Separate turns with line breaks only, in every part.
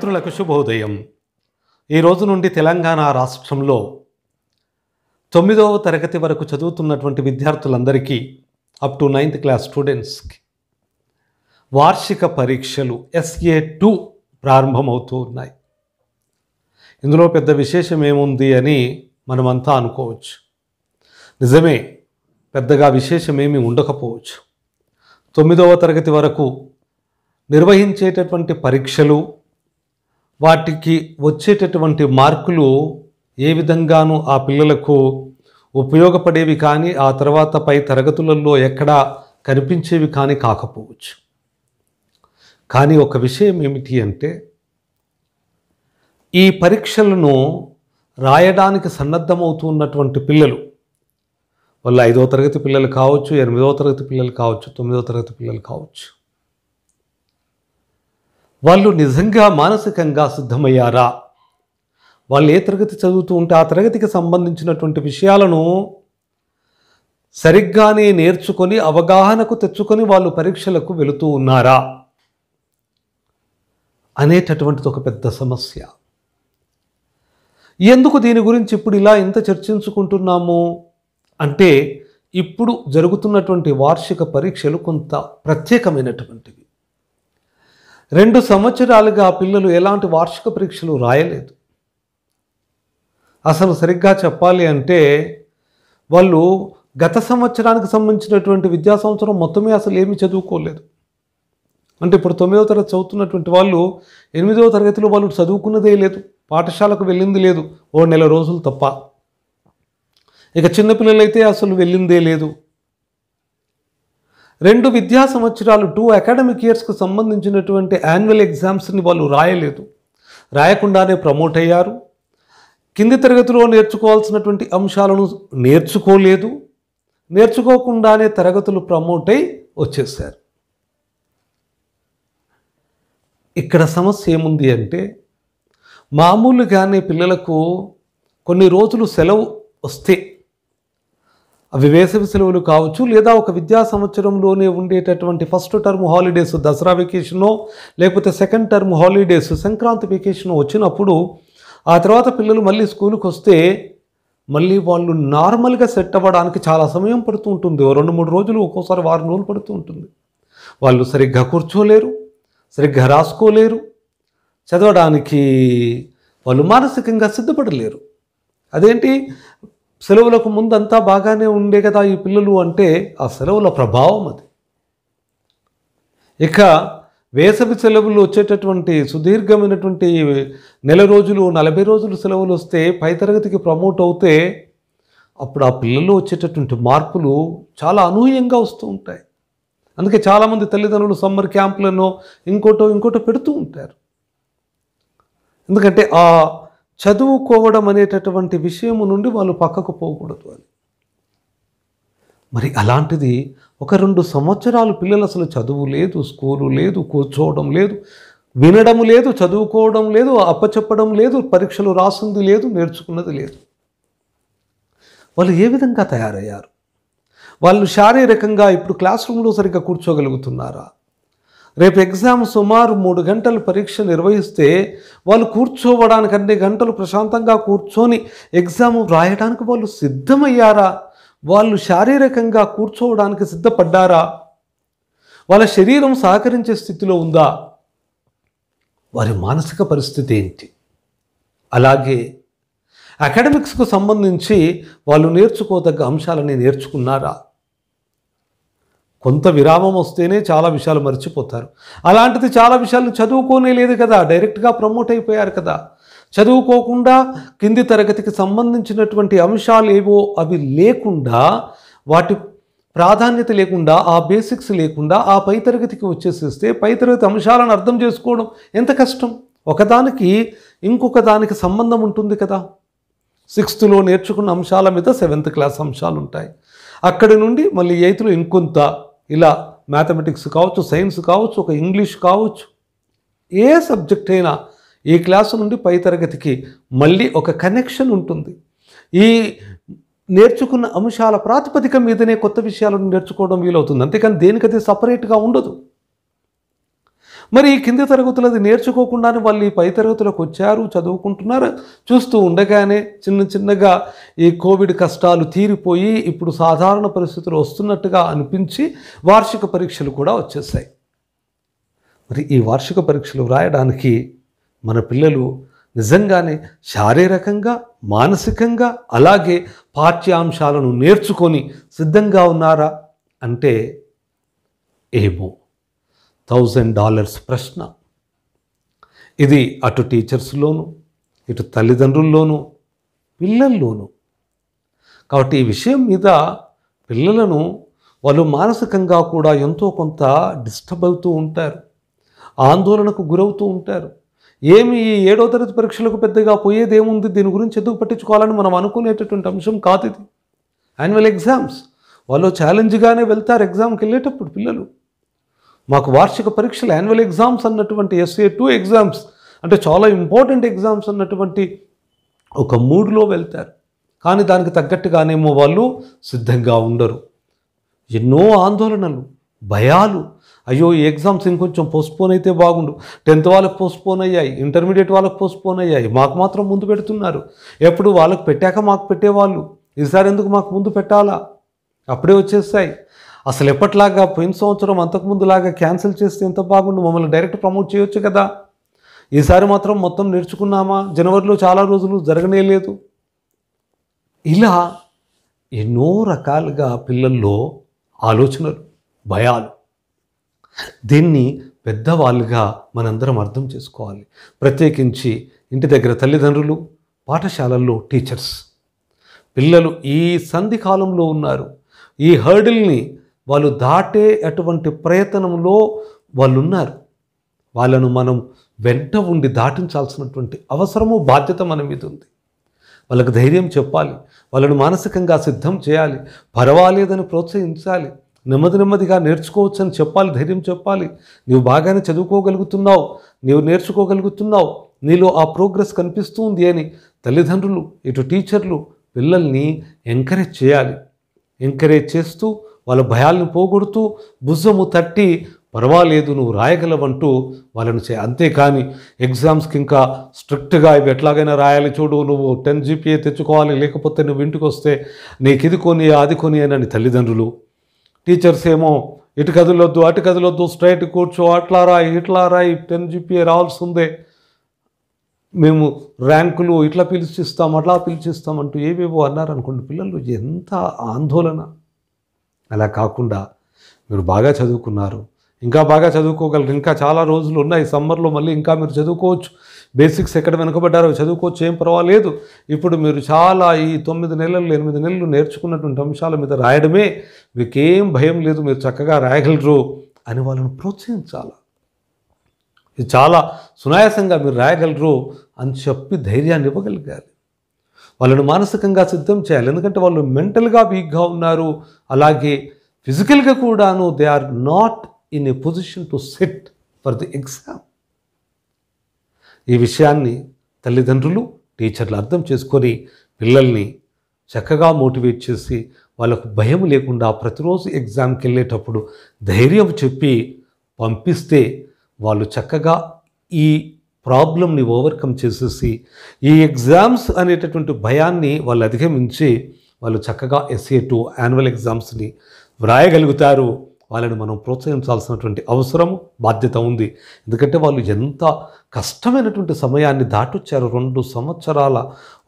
మిత్రులకు శుభోదయం ఈరోజు నుండి తెలంగాణ రాష్ట్రంలో తొమ్మిదవ తరగతి వరకు చదువుతున్నటువంటి విద్యార్థులందరికీ అప్ టు నైన్త్ క్లాస్ స్టూడెంట్స్కి వార్షిక పరీక్షలు ఎస్ఏ టూ ప్రారంభమవుతూ ఉన్నాయి ఇందులో పెద్ద విశేషం ఏముంది అని మనమంతా అనుకోవచ్చు నిజమే పెద్దగా విశేషమేమీ ఉండకపోవచ్చు తొమ్మిదవ తరగతి వరకు నిర్వహించేటటువంటి పరీక్షలు వాటికి వచ్చేటటువంటి మార్కులు ఏ విధంగానూ ఆ పిల్లలకు ఉపయోగపడేవి కానీ ఆ తర్వాత పై తరగతులలో ఎక్కడా కనిపించేవి కానీ కాకపోవచ్చు కానీ ఒక విషయం ఏమిటి అంటే ఈ పరీక్షలను రాయడానికి సన్నద్ధమవుతున్నటువంటి పిల్లలు వాళ్ళు ఐదో తరగతి పిల్లలు కావచ్చు ఎనిమిదవ తరగతి పిల్లలు కావచ్చు తొమ్మిదవ తరగతి పిల్లలు కావచ్చు వాళ్ళు నిజంగా మానసికంగా సిద్ధమయ్యారా వాళ్ళు ఏ తరగతి చదువుతూ ఉంటే ఆ తరగతికి సంబంధించినటువంటి విషయాలను సరిగ్గానే నేర్చుకొని అవగాహనకు తెచ్చుకొని వాళ్ళు పరీక్షలకు వెళుతూ ఉన్నారా అనేటటువంటిది ఒక పెద్ద సమస్య ఎందుకు దీని గురించి ఇప్పుడు ఇలా ఇంత చర్చించుకుంటున్నాము అంటే ఇప్పుడు జరుగుతున్నటువంటి వార్షిక పరీక్షలు కొంత ప్రత్యేకమైనటువంటివి రెండు సంవత్సరాలుగా ఆ పిల్లలు ఎలాంటి వార్షిక పరీక్షలు రాయలేదు అసలు సరిగ్గా చెప్పాలి అంటే వాళ్ళు గత సంవత్సరానికి సంబంధించినటువంటి విద్యా సంవత్సరం మొత్తమే అసలు ఏమీ చదువుకోలేదు అంటే ఇప్పుడు తొమ్మిదవ తరగతి చదువుతున్నటువంటి వాళ్ళు ఎనిమిదవ తరగతిలో వాళ్ళు చదువుకున్నదే లేదు పాఠశాలకు వెళ్ళింది లేదు ఓ నెల రోజులు తప్ప ఇక చిన్నపిల్లలైతే అసలు వెళ్ళిందే లేదు రెండు విద్యా సంవత్సరాలు టూ అకాడమిక్ ఇయర్స్కు సంబంధించినటువంటి యాన్యువల్ ఎగ్జామ్స్ని వాళ్ళు రాయలేదు రాయకుండానే ప్రమోట్ అయ్యారు కింది తరగతిలో నేర్చుకోవాల్సినటువంటి అంశాలను నేర్చుకోలేదు నేర్చుకోకుండానే తరగతులు ప్రమోట్ అయి వచ్చేసారు ఇక్కడ సమస్య ఏముంది అంటే మామూలుగానే పిల్లలకు కొన్ని రోజులు సెలవు వస్తే అవి వేసవి సెలవులు కావచ్చు లేదా ఒక విద్యా సంవత్సరంలోనే ఉండేటటువంటి first term holidays Dasara vacation లేకపోతే second term holidays Sankranti vacation వచ్చినప్పుడు ఆ తర్వాత పిల్లలు మళ్ళీ స్కూల్కి వస్తే మళ్ళీ వాళ్ళు నార్మల్గా సెట్ అవ్వడానికి చాలా సమయం పడుతూ ఉంటుంది రెండు మూడు రోజులు ఒక్కోసారి వారం రోజులు పడుతూ ఉంటుంది వాళ్ళు సరిగ్గా కూర్చోలేరు సరిగ్గా రాసుకోలేరు చదవడానికి వాళ్ళు మానసికంగా సిద్ధపడలేరు అదేంటి సెలవులకు ముందంతా బాగానే ఉండే కదా ఈ పిల్లలు అంటే ఆ సెలవుల ప్రభావం అది ఇక వేసవి సెలవులు వచ్చేటటువంటి సుదీర్ఘమైనటువంటి నెల రోజులు నలభై రోజులు సెలవులు వస్తే పై తరగతికి ప్రమోట్ అవుతే అప్పుడు ఆ పిల్లల్లో వచ్చేటటువంటి మార్పులు చాలా అనూహ్యంగా వస్తూ ఉంటాయి అందుకే చాలామంది తల్లిదండ్రులు సమ్మర్ క్యాంపులను ఇంకోటో ఇంకోటో పెడుతూ ఉంటారు ఎందుకంటే ఆ చదువుకోవడం అనేటటువంటి విషయం నుండి వాళ్ళు పక్కకు పోకూడదు అని మరి అలాంటిది ఒక రెండు సంవత్సరాలు పిల్లలు అసలు చదువు లేదు స్కూలు లేదు కూర్చోవడం లేదు వినడం లేదు చదువుకోవడం లేదు అప్పచెప్పడం లేదు పరీక్షలు రాసింది లేదు నేర్చుకున్నది లేదు వాళ్ళు ఏ విధంగా తయారయ్యారు వాళ్ళు శారీరకంగా ఇప్పుడు క్లాస్ రూమ్లో సరిగ్గా కూర్చోగలుగుతున్నారా రేపు ఎగ్జామ్ సుమారు మూడు గంటలు పరీక్ష నిర్వహిస్తే వాళ్ళు కూర్చోవడానికి అన్ని గంటలు ప్రశాంతంగా కూర్చొని ఎగ్జామ్ రాయడానికి వాళ్ళు సిద్ధమయ్యారా వాళ్ళు శారీరకంగా కూర్చోవడానికి సిద్ధపడ్డారా వాళ్ళ శరీరం సహకరించే స్థితిలో ఉందా వారి మానసిక పరిస్థితి ఏంటి అలాగే అకాడమిక్స్కు సంబంధించి వాళ్ళు నేర్చుకోదగ్గ అంశాలని నేర్చుకున్నారా కొంత విరామం వస్తేనే చాలా విషయాలు మర్చిపోతారు అలాంటిది చాలా విషయాలు చదువుకోనే లేదు కదా డైరెక్ట్గా ప్రమోట్ అయిపోయారు కదా చదువుకోకుండా కింది తరగతికి సంబంధించినటువంటి అంశాలు ఏవో అవి లేకుండా వాటి ప్రాధాన్యత లేకుండా ఆ బేసిక్స్ లేకుండా ఆ పై తరగతికి వచ్చేసేస్తే పై తరగతి అంశాలను అర్థం చేసుకోవడం ఎంత కష్టం ఒకదానికి ఇంకొక దానికి సంబంధం ఉంటుంది కదా సిక్స్త్లో నేర్చుకున్న అంశాల మీద సెవెంత్ క్లాస్ అంశాలు ఉంటాయి అక్కడి నుండి మళ్ళీ ఎయిత్లో ఇంకొంత ఇలా మ్యాథమెటిక్స్ కావచ్చు సైన్స్ కావచ్చు ఒక ఇంగ్లీష్ కావచ్చు ఏ సబ్జెక్ట్ అయినా ఈ క్లాసు నుండి పై తరగతికి మళ్ళీ ఒక కనెక్షన్ ఉంటుంది ఈ నేర్చుకున్న అంశాల ప్రాతిపదిక మీదనే కొత్త విషయాలను నేర్చుకోవడం వీలవుతుంది అంతేకాని దేనికైతే సపరేట్గా ఉండదు మరి ఈ కింది తరగతులది నేర్చుకోకుండానే వాళ్ళు ఈ పై తరగతులకు వచ్చారు చదువుకుంటున్నారు చూస్తూ ఉండగానే చిన్న చిన్నగా ఈ కోవిడ్ కష్టాలు తీరిపోయి ఇప్పుడు సాధారణ పరిస్థితులు వస్తున్నట్టుగా అనిపించి వార్షిక పరీక్షలు కూడా వచ్చేసాయి మరి ఈ వార్షిక పరీక్షలు వ్రాయడానికి మన పిల్లలు నిజంగానే శారీరకంగా మానసికంగా అలాగే పాఠ్యాంశాలను నేర్చుకొని సిద్ధంగా ఉన్నారా అంటే ఏమో థౌజండ్ డాలర్స్ ప్రశ్న ఇది అటు టీచర్స్లోను ఇటు తల్లిదండ్రుల్లోనూ పిల్లల్లోనూ కాబట్టి ఈ విషయం మీద పిల్లలను వాళ్ళు మానసికంగా కూడా ఎంతో కొంత డిస్టర్బ్ అవుతూ ఉంటారు ఆందోళనకు గురవుతూ ఉంటారు ఏమి ఈ ఏడో తరగతి పరీక్షలకు పెద్దగా పోయేది ఏముంది దీని గురించి ఎందుకు పట్టించుకోవాలని మనం అనుకునేటటువంటి అంశం కాదు ఇది యాన్యువల్ ఎగ్జామ్స్ వాళ్ళు ఛాలెంజ్గానే వెళ్తారు ఎగ్జామ్కి వెళ్ళేటప్పుడు పిల్లలు మాకు వార్షిక పరీక్షలు యాన్యువల్ ఎగ్జామ్స్ అన్నటువంటి ఎస్ఏ టూ ఎగ్జామ్స్ అంటే చాలా ఇంపార్టెంట్ ఎగ్జామ్స్ అన్నటువంటి ఒక మూడ్లో వెళ్తారు కానీ దానికి తగ్గట్టుగానేమో వాళ్ళు సిద్ధంగా ఉండరు ఎన్నో ఆందోళనలు భయాలు అయ్యో ఈ ఎగ్జామ్స్ ఇంకొంచెం పోస్ట్పోన్ అయితే బాగుండు టెన్త్ వాళ్ళకి పోస్ట్పోన్ అయ్యాయి ఇంటర్మీడియట్ వాళ్ళకి పోస్ట్పోన్ అయ్యాయి మాకు మాత్రం ముందు పెడుతున్నారు ఎప్పుడు వాళ్ళకి పెట్టాక మాకు పెట్టేవాళ్ళు ఈసారి ఎందుకు మాకు ముందు పెట్టాలా అప్పుడే వచ్చేస్తాయి అసలు ఎప్పటిలాగా పోయిన సంవత్సరం అంతకుముందులాగా క్యాన్సిల్ చేస్తే ఎంత బాగుండు మమ్మల్ని డైరెక్ట్ ప్రమోట్ చేయొచ్చు కదా ఈసారి మాత్రం మొత్తం నేర్చుకున్నామా జనవరిలో చాలా రోజులు జరగనే లేదు ఇలా ఎన్నో రకాలుగా పిల్లల్లో ఆలోచనలు భయాలు దీన్ని పెద్దవాళ్ళుగా మనందరం అర్థం చేసుకోవాలి ప్రత్యేకించి ఇంటి దగ్గర తల్లిదండ్రులు పాఠశాలల్లో టీచర్స్ పిల్లలు ఈ సంధి కాలంలో ఉన్నారు ఈ హర్డిల్ని వాళ్ళు దాటే అటువంటి ప్రయత్నంలో వాళ్ళు ఉన్నారు వాళ్ళను మనం వెంట ఉండి దాటించాల్సినటువంటి అవసరము బాధ్యత మన మీద ఉంది వాళ్ళకు ధైర్యం చెప్పాలి వాళ్ళను మానసికంగా సిద్ధం చేయాలి పర్వాలేదని ప్రోత్సహించాలి నెమ్మది నెమ్మదిగా నేర్చుకోవచ్చు అని చెప్పాలి ధైర్యం చెప్పాలి నువ్వు బాగానే చదువుకోగలుగుతున్నావు నీవు నేర్చుకోగలుగుతున్నావు నీలో ఆ ప్రోగ్రెస్ కనిపిస్తుంది అని తల్లిదండ్రులు ఇటు టీచర్లు పిల్లల్ని ఎంకరేజ్ చేయాలి ఎంకరేజ్ చేస్తూ వాళ్ళ భయాలను పోగొడుతూ భుజము తట్టి పర్వాలేదు నువ్వు రాయగలవంటూ వాళ్ళను చే అంతేకాని ఎగ్జామ్స్కి ఇంకా స్ట్రిక్ట్గా ఇవి ఎట్లాగైనా రాయాలి చూడు నువ్వు టెన్ జీపీఏ తెచ్చుకోవాలి లేకపోతే నువ్వు ఇంటికి వస్తే నీకు ఇది కొని అది కొని అని తల్లిదండ్రులు టీచర్స్ ఏమో ఇటు కదలొద్దు అటు కదలొద్దు స్ట్రైట్ కూర్చో అట్లా రాయి ఇట్లా రాయి టెన్ జీపీఏ ఉందే మేము ర్యాంకులు ఇట్లా పిలిచిస్తాం అట్లా పిలిచిస్తాం అంటూ ఏవేవో అన్నారనుకోండి పిల్లలు ఎంత ఆందోళన అలా కాకుండా మీరు బాగా చదువుకున్నారు ఇంకా బాగా చదువుకోగలరు ఇంకా చాలా రోజులు ఉన్నాయి సమ్మర్లో మళ్ళీ ఇంకా మీరు చదువుకోవచ్చు బేసిక్స్ ఎక్కడ వెనుకబడ్డారో చదువుకోవచ్చు ఏం పర్వాలేదు ఇప్పుడు మీరు చాలా ఈ తొమ్మిది నెలలు ఎనిమిది నెలలు నేర్చుకున్నటువంటి అంశాల మీద రాయడమే మీకేం భయం లేదు మీరు చక్కగా రాయగలరు అని వాళ్ళని ప్రోత్సహించాలి ఇది చాలా సునాయాసంగా మీరు రాయగలరు అని చెప్పి ధైర్యాన్ని ఇవ్వగలిగారు వాళ్ళను మానసికంగా సిద్ధం చేయాలి ఎందుకంటే వాళ్ళు మెంటల్గా వీక్గా ఉన్నారు అలాగే ఫిజికల్గా కూడాను they are not in a position to set for the exam ఈ విషయాన్ని తల్లిదండ్రులు టీచర్లు అర్థం చేసుకొని పిల్లల్ని చక్కగా మోటివేట్ చేసి వాళ్ళకు భయం లేకుండా ప్రతిరోజు ఎగ్జామ్కి వెళ్ళేటప్పుడు ధైర్యం చెప్పి పంపిస్తే వాళ్ళు చక్కగా ఈ ప్రాబ్లంని ఓవర్కమ్ చేసేసి ఈ ఎగ్జామ్స్ అనేటటువంటి భయాన్ని వాళ్ళు అధిగమించి వాళ్ళు చక్కగా ఎస్ఏ టూ యాన్యువల్ ఎగ్జామ్స్ని వ్రాయగలుగుతారు వాళ్ళని మనం ప్రోత్సహించాల్సినటువంటి అవసరం బాధ్యత ఉంది ఎందుకంటే వాళ్ళు ఎంత కష్టమైనటువంటి సమయాన్ని దాటొచ్చారు రెండు సంవత్సరాల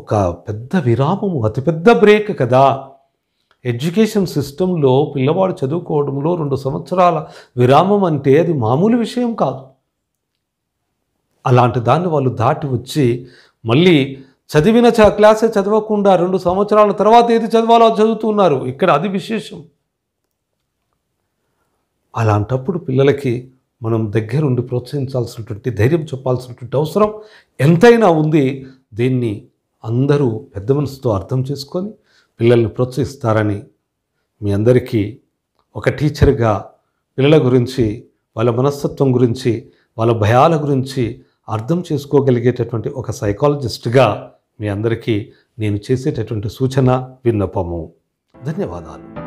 ఒక పెద్ద విరామము అతిపెద్ద బ్రేక్ కదా ఎడ్యుకేషన్ సిస్టంలో పిల్లవాడు చదువుకోవడంలో రెండు సంవత్సరాల విరామం అంటే అది మామూలు విషయం కాదు అలాంటి దాన్ని వాళ్ళు దాటి వచ్చి మళ్ళీ చదివిన క్లాసే చదవకుండా రెండు సంవత్సరాల తర్వాత ఏది చదవాలో చదువుతున్నారు ఇక్కడ అది విశేషం అలాంటప్పుడు పిల్లలకి మనం దగ్గరుండి ప్రోత్సహించాల్సినటువంటి ధైర్యం చెప్పాల్సినటువంటి అవసరం ఎంతైనా ఉంది దీన్ని అందరూ పెద్ద మనసుతో అర్థం చేసుకొని పిల్లల్ని ప్రోత్సహిస్తారని మీ అందరికీ ఒక టీచర్గా పిల్లల గురించి వాళ్ళ మనస్తత్వం గురించి వాళ్ళ భయాల గురించి అర్థం చేసుకోగలిగేటటువంటి ఒక సైకాలజిస్ట్గా మీ అందరికీ నేను చేసేటటువంటి సూచన విన్నపము ధన్యవాదాలు